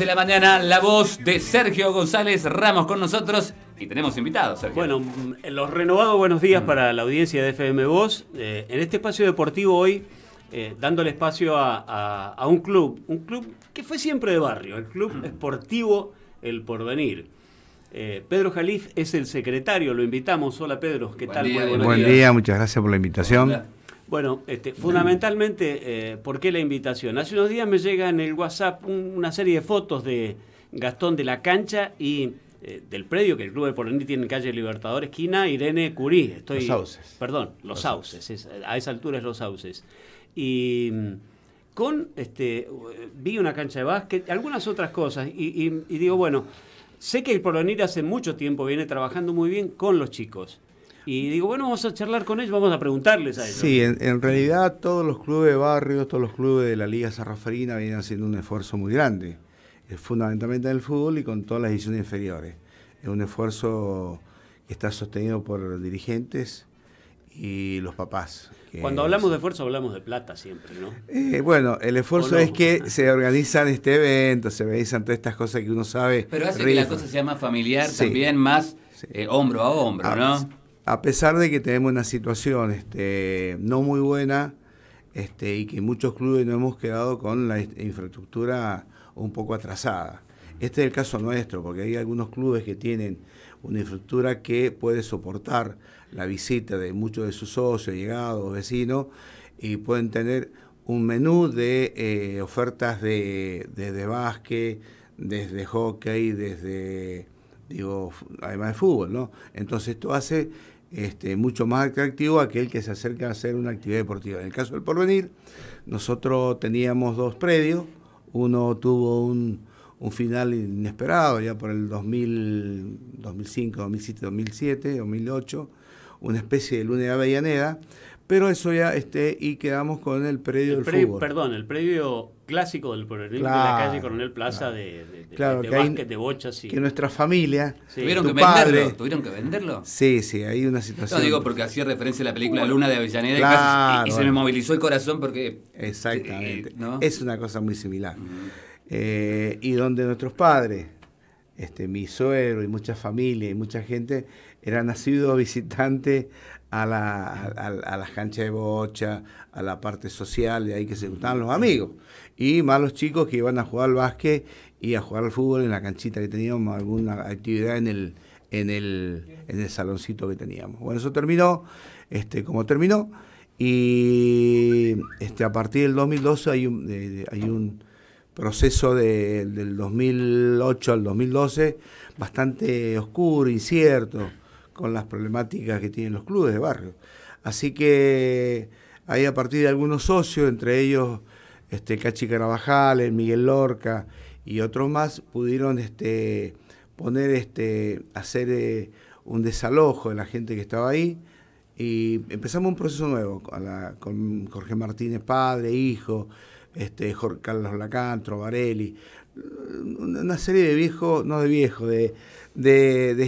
de la mañana, la voz de Sergio González Ramos con nosotros y tenemos invitados, Sergio. Bueno, mm, los renovados buenos días mm. para la audiencia de FM Voz. Eh, en este espacio deportivo hoy, eh, dándole espacio a, a, un club, un club que fue siempre de barrio, el Club mm. Esportivo El Porvenir. Eh, Pedro Jalif es el secretario, lo invitamos. Hola Pedro, ¿qué Buen tal? Día, buen día, muchas gracias por la invitación. Bueno, este, fundamentalmente, eh, ¿por qué la invitación? Hace unos días me llega en el WhatsApp una serie de fotos de Gastón de la cancha y eh, del predio que el Club de Porvenir tiene en calle Libertador, esquina Irene Curí. Estoy, los sauces. Perdón, los, sauces. a esa altura es los sauces. Y mm, con, este, eh, vi una cancha de básquet, algunas otras cosas, y, y digo, bueno, sé que el Porvenir hace mucho tiempo viene trabajando muy bien con los chicos y digo, bueno, vamos a charlar con ellos, vamos a preguntarles a ellos. Sí, en, realidad todos los clubes de barrios, todos los clubes de la Liga Sarraferina vienen haciendo un esfuerzo muy grande, eh, fundamentalmente en el fútbol y con todas las ediciones inferiores. Es un esfuerzo que está sostenido por dirigentes y los papás. Cuando hablamos de esfuerzo hablamos de plata siempre, ¿no? Eh, bueno, el esfuerzo es que se organizan este evento, se organizan todas estas cosas que uno sabe. Pero hace que la cosa sea más familiar también, más eh, hombro a hombro, ah, ¿no? a pesar de que tenemos una situación este, no muy buena este, y que muchos clubes nos hemos quedado con la infraestructura un poco atrasada. Este es el caso nuestro, porque hay algunos clubes que tienen una infraestructura que puede soportar la visita de muchos de sus socios, llegados, vecinos, y pueden tener un menú de eh, ofertas de, básquet, desde hockey, desde, digo, además de fútbol, ¿no? Entonces esto hace este, mucho más atractivo aquel que se acerca a hacer una actividad deportiva. En el caso del porvenir, nosotros teníamos dos predios, uno tuvo un, final inesperado ya por el 2005, 2007, 2007, 2008, una especie de luna de Avellaneda, pero eso ya esté y quedamos con el predio del fútbol. Perdón, el predio clásico del el de la calle Coronel Plaza de, que nuestra familia, ¿Tuvieron, que venderlo, ¿Tuvieron que venderlo? Sí, sí, hay una situación. No digo porque hacía referencia a la película Luna de Avellaneda y, se me movilizó el corazón porque... Eh, Exactamente. Eh, es una cosa muy similar. Eh, y donde nuestros padres, este, mi suegro y mucha familia y mucha gente, eran nacidos visitantes a la, a, las canchas de bocha, a la parte social, de ahí que se gustaban los amigos. Y más los chicos que iban a jugar al básquet y a jugar al fútbol en la canchita que teníamos, alguna actividad en el, en el, en saloncito que teníamos. Bueno, eso terminó, este, como terminó, y este, a partir del 2012 hay un, hay un proceso de, del 2008 al 2012 bastante oscuro, incierto con las problemáticas que tienen los clubes de barrio. Así que ahí a partir de algunos socios, entre ellos este, Cachi Carabajal, Miguel Lorca y otros más, pudieron este, poner, este, hacer eh, un desalojo de la gente que estaba ahí. Y empezamos un proceso nuevo con Jorge Martínez, padre, hijo, este, Jorge Carlos Lacan, Trovarelli una serie de viejos, no de viejos, de,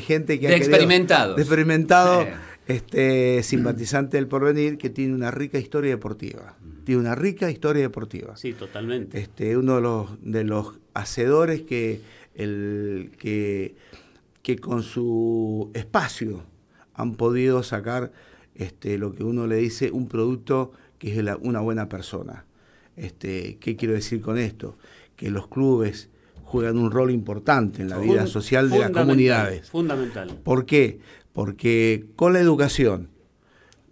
gente que ha experimentado. De experimentado, este, simpatizante del porvenir, que tiene una rica historia deportiva. Tiene una rica historia deportiva. Sí, totalmente. Este, uno de los, hacedores que, que, con su espacio han podido sacar este, lo que uno le dice un producto que es una buena persona. Este, ¿Qué quiero decir con esto? Que los clubes juegan un rol importante en la vida social de las comunidades. Fundamental. ¿Por qué? Porque con la educación,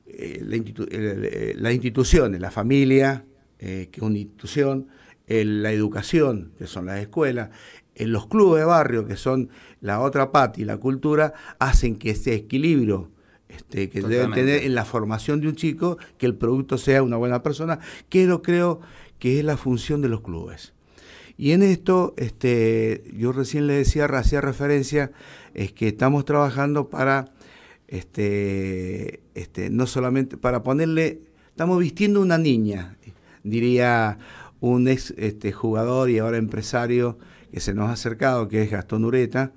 eh, eh, las instituciones, la familia, eh, que es una institución, la educación, que son las escuelas, los clubes de barrio, que son la otra parte y la cultura, hacen que ese equilibrio este, que debe tener en la formación de un chico, que el producto sea una buena persona, que lo creo que es la función de los clubes. Y en esto, este, yo recién le decía, hacía referencia, es que estamos trabajando para, este, no solamente para ponerle, estamos vistiendo una niña, diría un ex este, jugador y ahora empresario que se nos ha acercado, que es Gastón Ureta,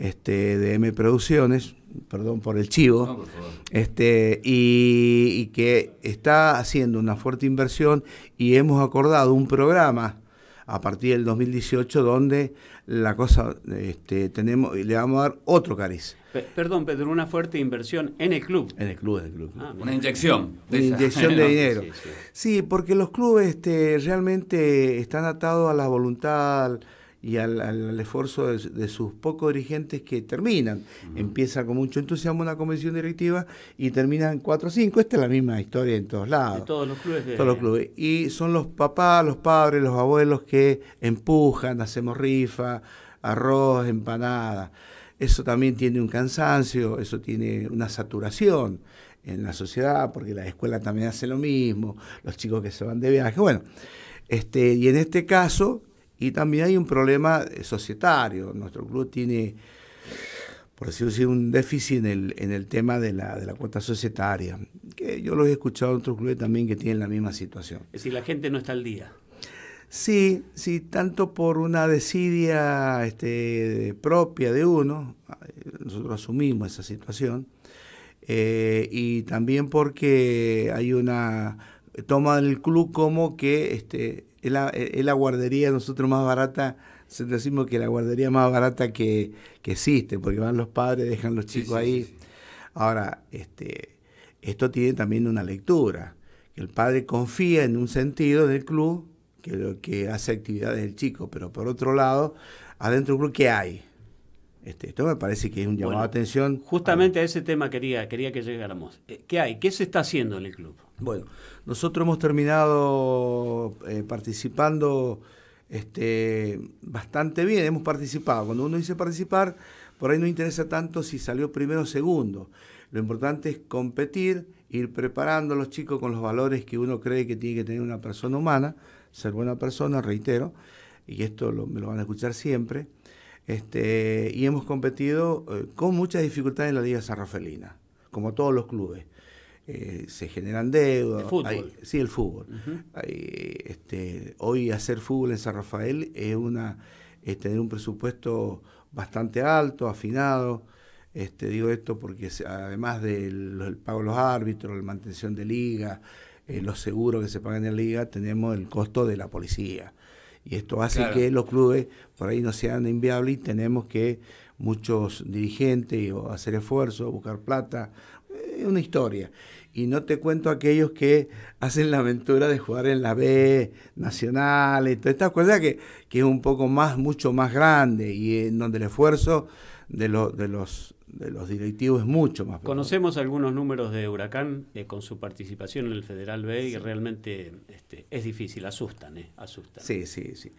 este, de M Producciones, perdón por el chivo, este, y, que está haciendo una fuerte inversión y hemos acordado un programa a partir del 2018 donde la cosa este, tenemos le vamos a dar otro cariz. perdón, Pedro, una fuerte inversión en el club. En el club, en el club. Ah, una inyección. De inyección de dinero. Sí, porque los clubes este, realmente están atados a la voluntad y al, esfuerzo de, sus pocos dirigentes que terminan. Empieza con mucho entusiasmo una convención directiva y terminan 4 o 5. Esta es la misma historia en todos lados. De todos los clubes. De... Todos los clubes. Y son los papás, los padres, los abuelos que empujan, hacemos rifa, arroz, empanada. Eso también tiene un cansancio, eso tiene una saturación en la sociedad, porque la escuela también hace lo mismo, los chicos que se van de viaje. Bueno, este, y en este caso y también hay un problema eh, societario. Nuestro club tiene, por así decirlo un déficit en el, en el tema de la, de cuota societaria. Que yo lo he escuchado en otros clubes también que tienen la misma situación. Es decir, la gente no está al día. Sí, sí, tanto por una desidia este, propia de uno, nosotros asumimos esa situación, eh, y también porque hay una toma del club como que este, es la, es guardería nosotros más barata, decimos que la guardería más barata que, que existe, porque van los padres, dejan los chicos ahí. Ahora, este, esto tiene también una lectura, que el padre confía en un sentido del club, que lo que hace actividades del chico, pero por otro lado, adentro del club, ¿qué hay? Este, esto me parece que es un llamado atención. Justamente a, ese tema quería, quería que llegáramos. Eh, ¿Qué hay? ¿Qué se está haciendo en el club? Bueno, nosotros hemos terminado eh, participando este, bastante bien, hemos participado. Cuando uno dice participar, por ahí no interesa tanto si salió primero o segundo. Lo importante es competir, ir preparando a los chicos con los valores que uno cree que tiene que tener una persona humana, ser buena persona, reitero, y esto me lo van a escuchar siempre este, y hemos competido eh, con muchas dificultades en la Liga San Sarrafelina, como todos los clubes. Eh, se generan deudas. El sí, el fútbol. Este, hoy hacer fútbol en San Rafael es, una, es tener un presupuesto bastante alto, afinado. Este, digo esto porque además del pago de los árbitros, la mantención de liga, eh, los seguros que se pagan en la liga, tenemos el costo de la policía. Y esto hace que los clubes por ahí no sean inviables y tenemos que muchos dirigentes o hacer esfuerzo buscar plata, es una historia. Y no te cuento aquellos que hacen la aventura de jugar en la B, Nacional, y todas estas cosas que, es un poco más, mucho más grande y en donde el esfuerzo de, de los de los directivos es mucho más. Conocemos algunos números de Huracán eh, con su participación en el Federal B y realmente este, es difícil, asustan, eh, asustan. Sí, sí, sí.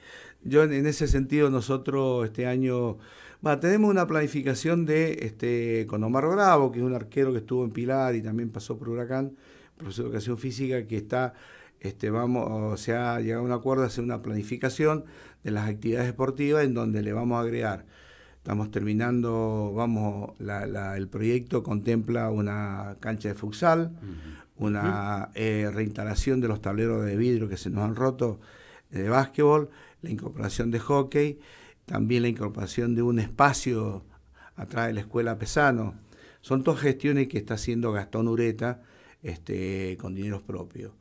Yo en, ese sentido nosotros este año, tenemos una planificación de este con Omar Bravo, que es un arquero que estuvo en Pilar y también pasó por Huracán, profesor de educación física, que está este, vamos, se ha llegado a un acuerdo, hacer una planificación de las actividades deportivas en donde le vamos a agregar Estamos terminando, vamos, el proyecto contempla una cancha de futsal, una eh, reinstalación de los tableros de vidrio que se nos han roto eh, de básquetbol, la incorporación de hockey, también la incorporación de un espacio atrás de la escuela Pesano. Son dos gestiones que está haciendo Gastón Ureta este, con dineros propios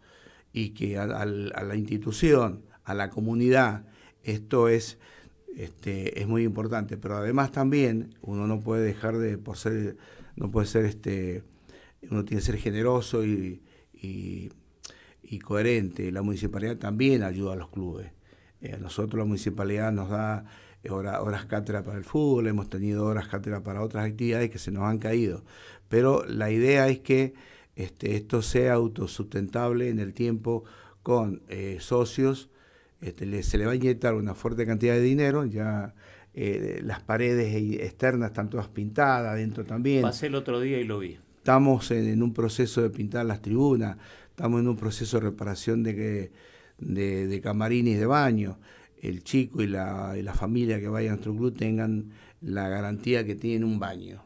y que a la institución, a la comunidad, esto es este, es muy importante. Pero además también uno no puede dejar de, ser, no puede ser, este, uno tiene que ser generoso y, coherente. La municipalidad también ayuda a los clubes. Eh, a nosotros la municipalidad nos da eh, horas, cátedra para el fútbol, hemos tenido horas cátedra para otras actividades que se nos han caído. Pero la idea es que este, esto sea autosustentable en el tiempo con eh, socios este, se le va a inyectar una fuerte cantidad de dinero, ya eh, las paredes e- externas están todas pintadas, adentro también. Pasé el otro día y lo vi. Estamos en, un proceso de pintar las tribunas, estamos en un proceso de reparación de, de camarines de baño. El chico y la, familia que vayan a nuestro club tengan la garantía que tienen un baño,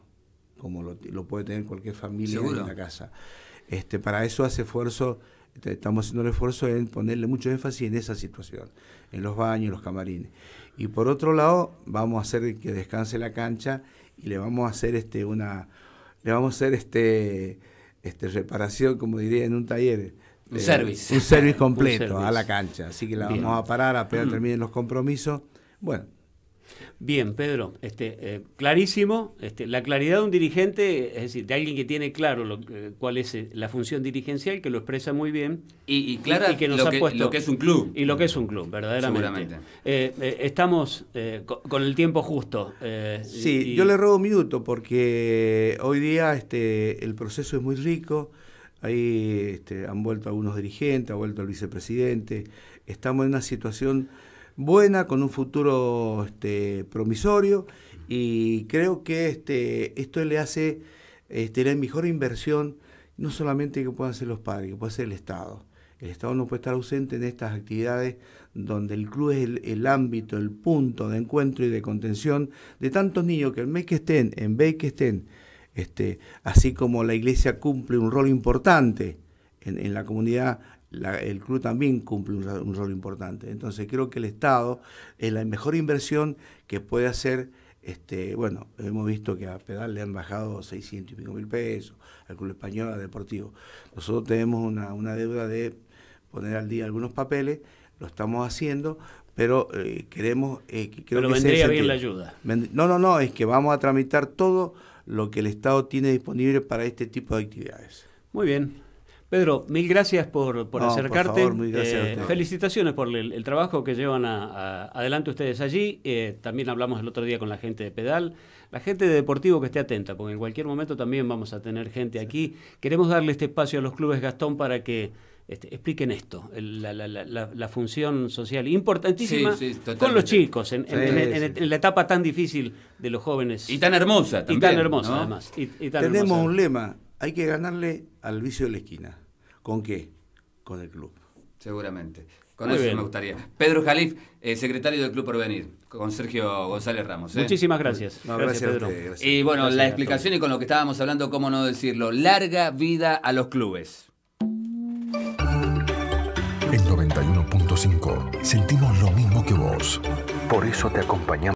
como lo, puede tener cualquier familia en la casa. Este, para eso hace esfuerzo estamos haciendo el esfuerzo en ponerle mucho énfasis en esa situación, en los baños, los camarines. Y por otro lado, vamos a hacer que descanse la cancha y le vamos a hacer este una le vamos a hacer este este reparación, como diría en un taller. Un eh, service. Un service completo a la cancha. Así que la vamos a parar apenas mm. terminen los compromisos. Bueno, Bien, Pedro, este, eh, clarísimo. Este, la claridad de un dirigente, es decir, de alguien que tiene claro lo, eh, cuál es eh, la función dirigencial, que lo expresa muy bien. Y, y que nos ha que, puesto, lo que es un club. Y lo que es un club, verdaderamente. estamos con, el tiempo justo. sí, yo le robo un minuto porque hoy día este, el proceso es muy rico. Ahí este, han vuelto algunos dirigentes, ha vuelto el vicepresidente. Estamos en una situación buena, con un futuro este, promisorio y creo que este, esto le hace tener este, la mejor inversión, no solamente que puedan ser los padres, que puede ser el Estado. El Estado no puede estar ausente en estas actividades donde el club es el, ámbito, el punto de encuentro y de contención de tantos niños que en mes que estén, en vez que estén, este, así como la iglesia cumple un rol importante en, en la comunidad el club también cumple un, rol importante. Entonces creo que el Estado es la mejor inversión que puede hacer. Este, bueno, hemos visto que a Pedal le han bajado 600 y pico mil pesos, al Club Español, al Deportivo. Nosotros tenemos una, deuda de poner al día algunos papeles, lo estamos haciendo, pero eh, queremos... Eh, pero vendría bien la ayuda. No, no, no, es que vamos a tramitar todo lo que el Estado tiene disponible para este tipo de actividades. Muy bien, Pedro, mil gracias por, acercarte. Eh, felicitaciones por el, trabajo que llevan a, adelante ustedes allí. Eh, también hablamos el otro día con la gente de Pedal, la gente de Deportivo que esté atenta, porque en cualquier momento también vamos a tener gente aquí. Queremos darle este espacio a los clubes Gastón para que este, expliquen esto, la, función social importantísima con los chicos, en, la etapa tan difícil de los jóvenes. Y tan hermosa también. Y tan hermosa, además. Tenemos un lema, hay que ganarle al vicio de la esquina. ¿Con qué? Con el club. Seguramente. Con eso me gustaría. Pedro Jalif, eh, secretario del Club Porvenir, con Sergio González Ramos. ¿eh? Muchísimas gracias. gracias, Pedro. Y bueno, la explicación y con lo que estábamos hablando, cómo no decirlo, larga vida a los clubes. En 91.5 sentimos lo mismo que vos. Por eso te acompañamos.